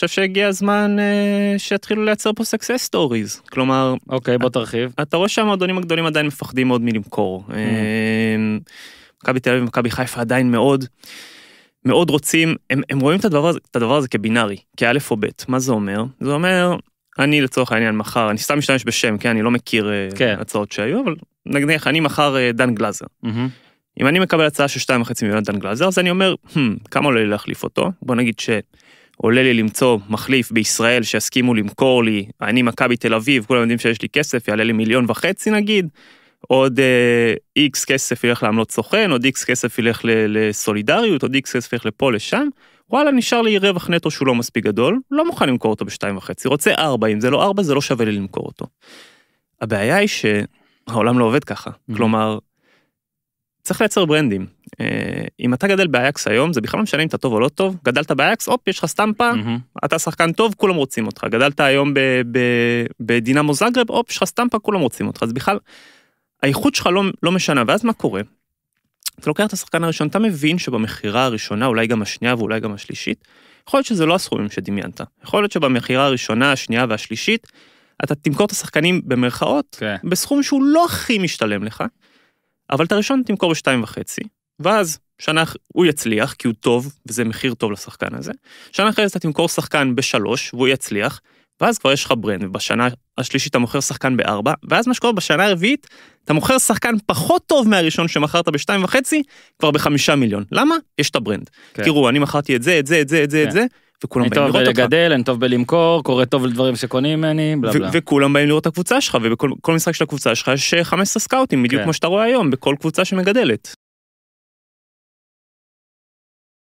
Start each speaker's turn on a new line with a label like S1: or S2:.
S1: חושב שהגיע הזמן uh, שיתחילו לייצר פה success stories. כלומר... אוקיי, okay, בוא תרחיב. אתה רואה שהמועדונים הגדולים עדיין מפחדים מאוד מלמכור. Mm-hmm. אה, מכבי תל אביב ומכבי חיפה עדיין מאוד. מאוד רוצים, הם, הם רואים את הדבר, הזה, את הדבר הזה כבינארי, כאלף או בית. מה זה אומר? זה אומר, אני לצורך העניין מחר, אני סתם משתמש בשם, כן, אני לא מכיר אה, כן. הצעות שהיו, אבל נגניח, אני מחר דן גלאזר. Mm-hmm. אם אני מקבל הצעה של 2.5 מיליון דן גלאזר, אז אני אומר, hmm, כמה עולה לי להחליף אותו? בוא נגיד ש... עולה לי למצוא מחליף בישראל שיסכימו למכור לי, אני מכבי תל אביב, כולם יודעים שיש לי כסף, יעלה לי מיליון וחצי נגיד, עוד איקס אה, uh, כסף ילך לעמלות סוכן, עוד איקס כסף ילך לסולידריות, עוד איקס כסף ילך לפה לשם, וואלה נשאר לי רווח נטו שהוא לא מספיק גדול, לא מוכן למכור אותו בשתיים וחצי, רוצה ארבע, אם זה לא ארבע זה לא שווה לי למכור אותו. הבעיה היא שהעולם לא עובד ככה, mm-hmm. כלומר, צריך לייצר ברנדים. אה, אם אתה גדל באייקס היום זה בכלל לא משנה אם אתה טוב או לא טוב גדלת באייקס הופ יש לך סטמפה mm-hmm. אתה שחקן טוב כולם רוצים אותך גדלת היום בדינמו זאגרב הופ יש לך סטמפה כולם רוצים אותך אז בכלל. האיכות שלך לא, לא משנה ואז מה קורה? אתה לוקח את השחקן הראשון אתה מבין שבמכירה הראשונה אולי גם השנייה ואולי גם השלישית יכול להיות שזה לא הסכומים שדמיינת יכול להיות שבמכירה הראשונה השנייה והשלישית אתה תמכור את השחקנים במרכאות okay. כן. בסכום שהוא לא הכי משתלם לך. אבל את הראשון תמכור בשתיים וחצי ואז שנה, הוא יצליח, כי הוא טוב, וזה מחיר טוב לשחקן הזה. שנה אחרי זה אתה תמכור שחקן בשלוש, והוא יצליח, ואז כבר יש לך ברנד, ובשנה השלישית אתה מוכר שחקן בארבע, ואז מה שקורה בשנה הרביעית, אתה מוכר שחקן פחות טוב מהראשון שמכרת בשתיים וחצי, כבר בחמישה מיליון. למה? יש את הברנד. כן. תראו, אני מכרתי את זה, את זה, את זה, את זה, כן. את זה. וכולם באים לראות אותך. אני טוב בלגדל, אני טוב בלמכור, קורא טוב לדברים שקונים ממני, בלה בלה. וכולם באים לראות את הקבוצה שלך, ובכל משחק של הקבוצה שלך יש 15 אה, סקאוטים, בדיוק כן. כמו שאתה רואה היום, בכל קבוצה שמגדלת.